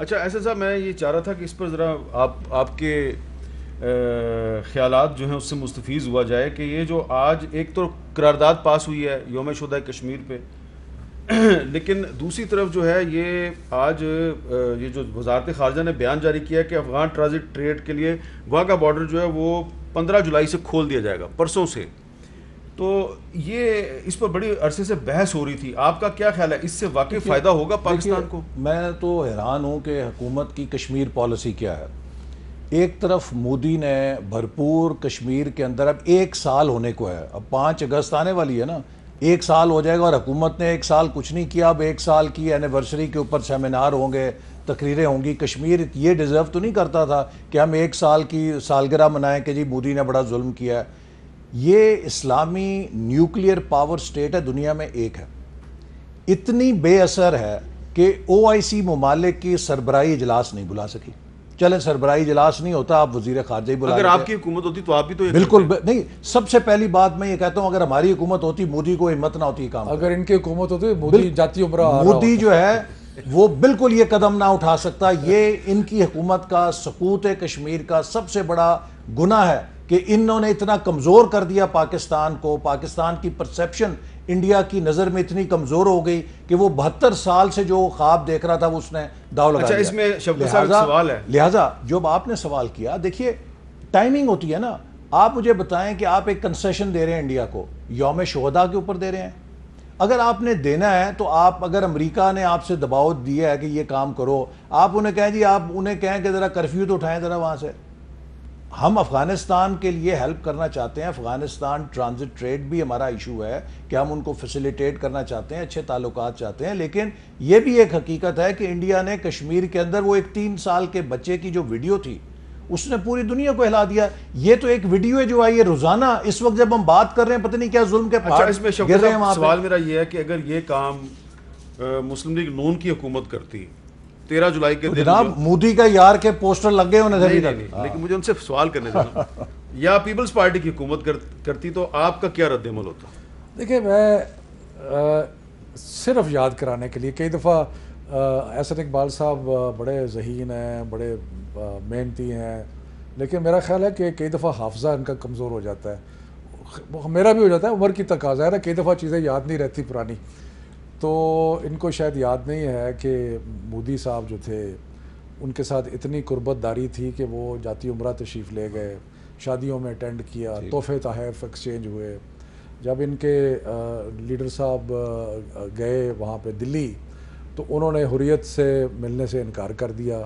अच्छा ऐसे साहब मैं ये चाह रहा था कि इस पर ज़रा आप आपके ख्याल जो हैं उससे मुस्तफ़ हुआ जाए कि ये जो आज एक तो करारदाद पास हुई है योम शुदा कश्मीर पे लेकिन दूसरी तरफ जो है ये आज ये जो वजारत खारजा ने बयान जारी किया कि अफ़गान ट्रांजिट ट्रेड के लिए वहाँ का बॉर्डर जो है वो पंद्रह जुलाई से खोल दिया जाएगा परसों से तो ये इस पर बड़ी अरसे से बहस हो रही थी आपका क्या ख्याल है इससे वाकई फ़ायदा होगा पाकिस्तान को मैं तो हैरान हूँ कि हुकूमत की कश्मीर पॉलिसी क्या है एक तरफ मोदी ने भरपूर कश्मीर के अंदर अब एक साल होने को है अब पाँच अगस्त आने वाली है ना एक साल हो जाएगा और हुकूमत ने एक साल कुछ नहीं किया अब एक साल की एनिवर्सरी के ऊपर सेमिनार होंगे तकरीरें होंगी कश्मीर ये डिज़र्व तो नहीं करता था कि हम एक साल की सालगिरह मनाएं कि जी मोदी ने बड़ा जुल्म किया है ये इस्लामी न्यूक्लियर पावर स्टेट है दुनिया में एक है इतनी बेअसर है कि ओ आई सी ममालिक की सरबराही इजलास नहीं बुला सकी चले सरबराही इजलास नहीं होता आप वजीर खारजा ही बुला अगर आपकी हुकूमत होती तो आप भी तो बिल्कुल ब, नहीं सबसे पहली बात मैं ये कहता हूँ अगर हमारी हुकूमत होती मोदी को हिम्मत ना होती काम अगर इनकी हुकूमत होती मोदी जाती उम्र मोदी जो है वो बिल्कुल ये कदम ना उठा सकता ये इनकी हुकूमत का सकूत कश्मीर का सबसे बड़ा गुना है कि इन्होंने इतना कमज़ोर कर दिया पाकिस्तान को पाकिस्तान की परसेप्शन इंडिया की नज़र में इतनी कमज़ोर हो गई कि वो बहत्तर साल से जो ख्वाब देख रहा था वो उसने दाव लगा अच्छा, इसमें लिहाजा सवाल है लिहाजा जो आपने सवाल किया देखिए टाइमिंग होती है ना आप मुझे बताएं कि आप एक कंसेशन दे रहे हैं इंडिया को योम शहदा के ऊपर दे रहे हैं अगर आपने देना है तो आप अगर अमेरिका ने आपसे दबाव दिया है कि ये काम करो आप उन्हें कहें जी आप उन्हें कहें कि ज़रा कर्फ्यू तो उठाएं ज़रा वहाँ से हम अफ़गानिस्तान के लिए हेल्प करना चाहते हैं अफ़गानिस्तान ट्रांजिट ट्रेड भी हमारा इशू है कि हम उनको फैसिलिटेट करना चाहते हैं अच्छे ताल्लुक चाहते हैं लेकिन ये भी एक हकीकत है कि इंडिया ने कश्मीर के अंदर वो एक तीन साल के बच्चे की जो वीडियो थी उसने पूरी दुनिया को हिला दिया ये तो एक वीडियो है जो आई है रोजाना इस वक्त जब हम बात कर रहे हैं पता नहीं क्या जुल्म के पास अच्छा, सवाल मेरा ये है कि अगर ये काम मुस्लिम लीग नून की हुकूमत करती तेरह जुलाई के तो दिन मोदी का यार के पोस्टर लग गए होने नहीं, नहीं, लेकिन हाँ। मुझे उनसे सवाल करने था या पीपल्स पार्टी की हुकूमत कर, करती तो आपका क्या रद्दमल होता देखिए मैं आ, सिर्फ याद कराने के लिए कई दफ़ा एहसन इकबाल साहब बड़े जहीन हैं बड़े मेहनती हैं लेकिन मेरा ख्याल है कि कई दफ़ा हाफजा इनका कमज़ोर हो जाता है मेरा भी हो जाता है उम्र की तकाजा है ना कई दफ़ा चीज़ें याद नहीं रहती पुरानी तो इनको शायद याद नहीं है कि मोदी साहब जो थे उनके साथ इतनी गुरबतदारी थी कि वो जाती उम्र तशरीफ़ ले गए शादियों में अटेंड किया तोहफ़े तहफ़ एक्सचेंज हुए जब इनके लीडर साहब गए वहाँ पे दिल्ली तो उन्होंने हुरियत से मिलने से इनकार कर दिया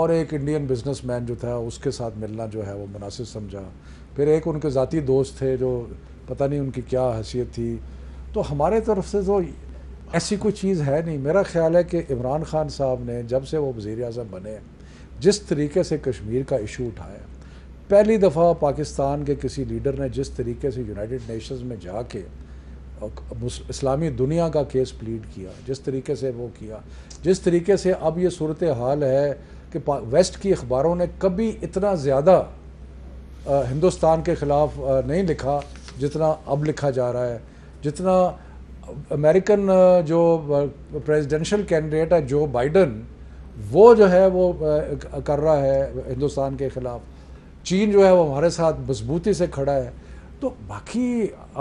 और एक इंडियन बिजनेसमैन जो था उसके साथ मिलना जो है वो मुनासिब समझा फिर एक उनके ज़ाती दोस्त थे जो पता नहीं उनकी क्या हैसियत थी तो हमारे तरफ से जो तो ऐसी कोई चीज़ है नहीं मेरा ख्याल है कि इमरान खान साहब ने जब से वो वज़ी अजम बने जिस तरीके से कश्मीर का इशू उठाया पहली दफ़ा पाकिस्तान के किसी लीडर ने जिस तरीके से यूनाइटेड नेशंस में जाके इस्लामी दुनिया का केस प्लीड किया जिस तरीके से वो किया जिस तरीके से अब ये सूरत हाल है कि वेस्ट की अखबारों ने कभी इतना ज़्यादा हिंदुस्तान के ख़िलाफ़ नहीं लिखा जितना अब लिखा जा रहा है जितना अमेरिकन जो प्रेसिडेंशियल कैंडिडेट है जो बाइडन वो जो है वो कर रहा है हिंदुस्तान के ख़िलाफ़ चीन जो है वो हमारे साथ मजबूती से खड़ा है तो बाकी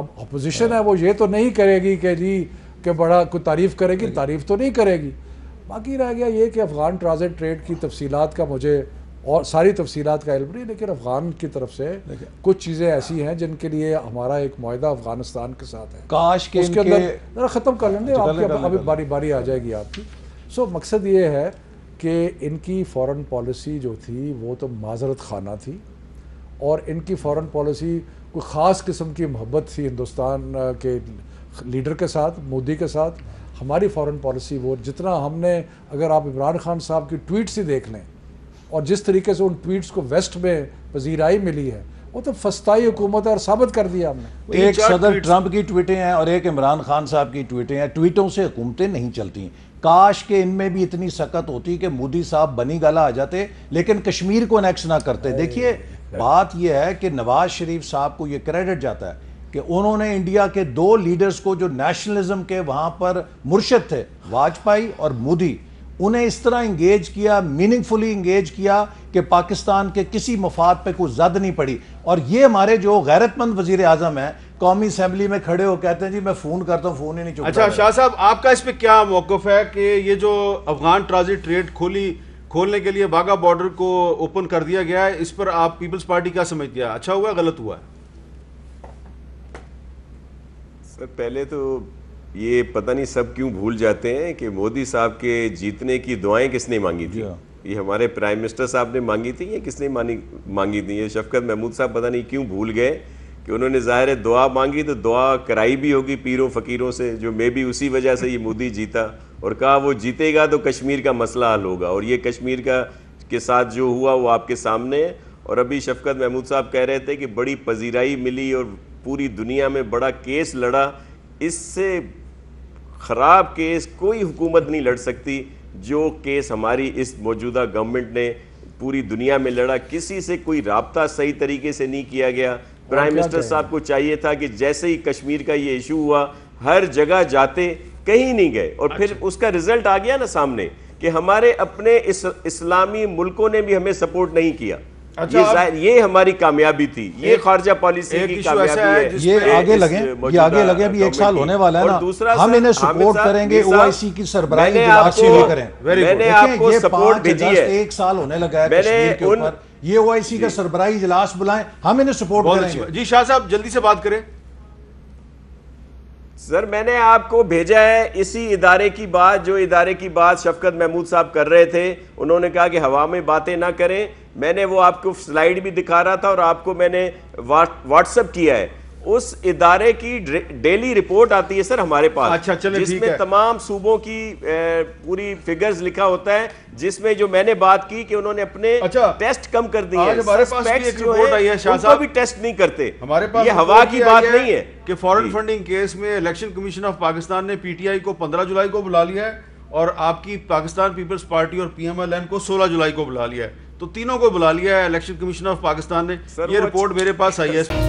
अब अपोजिशन है वो ये तो नहीं करेगी कि जी के बड़ा कोई तारीफ़ करेगी तारीफ़ तो नहीं करेगी बाकी रह गया ये कि अफ़गान ट्रांजिट ट्रेड की तफसीलात का मुझे और सारी तफसी का इल्म नहीं लेकिन अफ़गान की तरफ से कुछ चीज़ें ऐसी हैं जिनके लिए हमारा एक माह अफ़गानिस्तान के साथ है काश के उसके अंदर ख़त्म कर लेंगे आपकी अभी बारी बारी आ जाएगी आपकी सो मकसद ये है कि इनकी फ़ॉरेन पॉलिसी जो थी वो तो माजरत खाना थी और इनकी फ़ॉरेन पॉलिसी कोई ख़ास किस्म की मोहब्बत थी हिंदुस्तान के लीडर के साथ मोदी के साथ हमारी फ़ॉरेन पॉलिसी वो जितना हमने अगर आप इमरान खान साहब की ट्वीट से देख लें और जिस तरीके से उन ट्वीट्स को वेस्ट में पजीराई मिली है वो तो फस्ताई हुकूमत है और साबित कर दिया हमने एक सदर ट्रंप की ट्वीटें हैं और एक इमरान खान साहब की ट्वीटें हैं ट्वीटों से हुकूमतें नहीं चलती काश के इनमें भी इतनी सकत होती कि मोदी साहब बनी गला आ जाते लेकिन कश्मीर को अनेक्स ना करते देखिए बात यह है कि नवाज शरीफ साहब को ये क्रेडिट जाता है कि उन्होंने इंडिया के दो लीडर्स को जो नेशनलिज्म के वहाँ पर मुर्शद थे वाजपेयी और मोदी उन्हें इस तरह इंगेज किया मीनिंगफुली इंगेज किया कि पाकिस्तान के किसी मफाद पर कुछ जद नहीं पड़ी और ये हमारे जो गैरतमंद वजीर अजम है कौमी असम्बली में खड़े हो कहते हैं जी मैं फ़ोन करता हूँ फ़ोन ही नहीं चुका अच्छा शाह साहब आपका इस पर क्या मौकफ है कि ये जो अफगान ट्रांजिट ट्रेड खोली खोलने के लिए बाघा बॉर्डर को ओपन कर दिया गया है इस पर आप पीपल्स पार्टी क्या समझ गया अच्छा हुआ गलत हुआ है सर पहले तो ये पता नहीं सब क्यों भूल जाते हैं कि मोदी साहब के जीतने की दुआएं किसने मांगी थी ये हमारे प्राइम मिनिस्टर साहब ने मांगी थी या किसने मांगी थी ये शफकत महमूद साहब पता नहीं क्यों भूल गए कि उन्होंने ज़ाहिर है दुआ मांगी तो दुआ कराई भी होगी पीरों फ़कीरों से जो मे भी उसी वजह से ये मोदी जीता और कहा वो जीतेगा तो कश्मीर का मसला हल होगा और ये कश्मीर का के साथ जो हुआ वो आपके सामने है और अभी शफकत महमूद साहब कह रहे थे कि बड़ी पजीराई मिली और पूरी दुनिया में बड़ा केस लड़ा इससे ख़राब केस कोई हुकूमत नहीं लड़ सकती जो केस हमारी इस मौजूदा गवर्नमेंट ने पूरी दुनिया में लड़ा किसी से कोई रबता सही तरीके से नहीं किया गया प्राइम मिनिस्टर साहब को चाहिए था कि जैसे ही कश्मीर का ये इशू हुआ हर जगह जाते कहीं नहीं गए और फिर अच्छा। उसका रिजल्ट आ गया ना सामने कि हमारे अपने इस, इस्लामी मुल्कों ने भी हमें सपोर्ट नहीं किया अच्छा, ये, आप... ये हमारी कामयाबी थी ये खर्चा पॉलिसी की कामयाबी है ये आगे लगे ये आगे लगे अभी एक साल होने वाला है ना दूसरा हम इन्हें सपोर्ट करेंगे ओआईसी की सरबराही मैंने आपको सपोर्ट भेजी है एक साल होने लगा है मैंने उन ये ओआईसी का सरबराही इजलास बुलाएं हम इन्हें सपोर्ट करेंगे जी शाह साहब जल्दी से बात करें सर मैंने आपको भेजा है इसी इदारे की बात जो इदारे की बात शफकत महमूद साहब कर रहे थे उन्होंने कहा कि हवा में बातें ना करें मैंने वो आपको स्लाइड भी दिखा रहा था और आपको मैंने व्हाट्सअप किया है उस इदारे की डेली रिपोर्ट आती है सर हमारे पास अच्छा चलो जिसमें तमाम सूबों की पूरी फिगर्स लिखा होता है जिसमें जो मैंने बात की कि उन्होंने अपने अच्छा, टेस्ट कम कर दिए है भी टेस्ट नहीं करते हमारे पास ये हवा की बात नहीं है कि फॉरेन फंडिंग केस में इलेक्शन कमीशन ऑफ पाकिस्तान ने पीटीआई को पंद्रह जुलाई को बुला लिया है और आपकी पाकिस्तान पीपल्स पार्टी और पीएमएलएन को 16 जुलाई को बुला लिया है तो तीनों को बुला लिया है इलेक्शन कमीशन ऑफ पाकिस्तान ने ये रिपोर्ट मेरे पास आई है